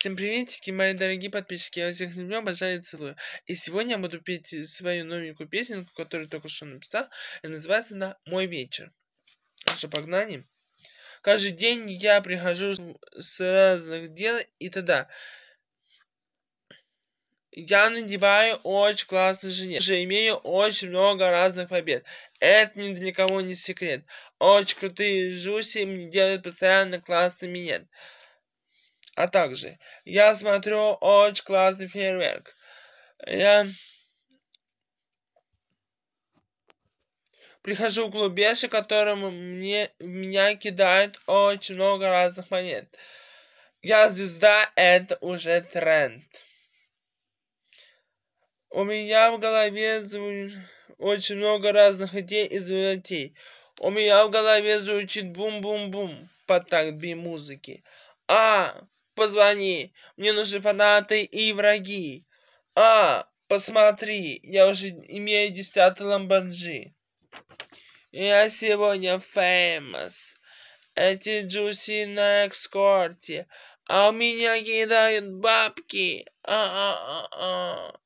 Всем приветики, мои дорогие подписчики, я всех люблю, обожаю и целую. И сегодня я буду петь свою новенькую песенку, которую только что написал, и называется она «Мой вечер». Ну что, погнали? Каждый день я прихожу с разных дел и тогда. Я надеваю очень классный жилет. Уже имею очень много разных побед. Это ни для кого не секрет. Очень крутые жуси мне делают постоянно классный минет. А также, я смотрю очень классный фейерверк. Я прихожу в клубеж, которому мне, меня кидают очень много разных монет. Я звезда, это уже тренд. У меня в голове очень много разных идей и занятий. У меня в голове звучит бум-бум-бум под такби музыки. А позвони. Мне нужны фанаты и враги. А, посмотри, я уже имею десятый ламбанджи. Я сегодня famous. Эти джуси на экскорте. А у меня кидают бабки. А-а-а-а.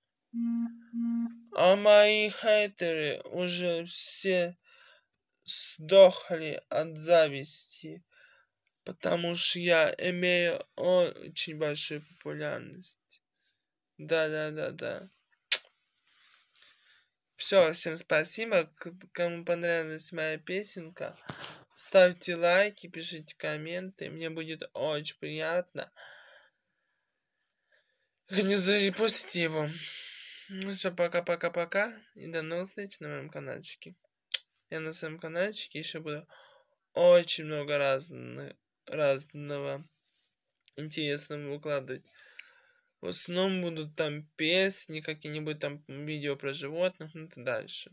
А мои хейтеры уже все сдохли от зависти потому что я имею очень большую популярность. Да-да-да-да. Все, всем спасибо, кому понравилась моя песенка. Ставьте лайки, пишите комменты, мне будет очень приятно. Не зарепостите его. Ну все, пока-пока-пока. И до новых встреч на моем каналчике. Я на своем каналчике еще буду очень много разных разного интересного выкладывать. В основном будут там песни, какие-нибудь там видео про животных, ну и дальше.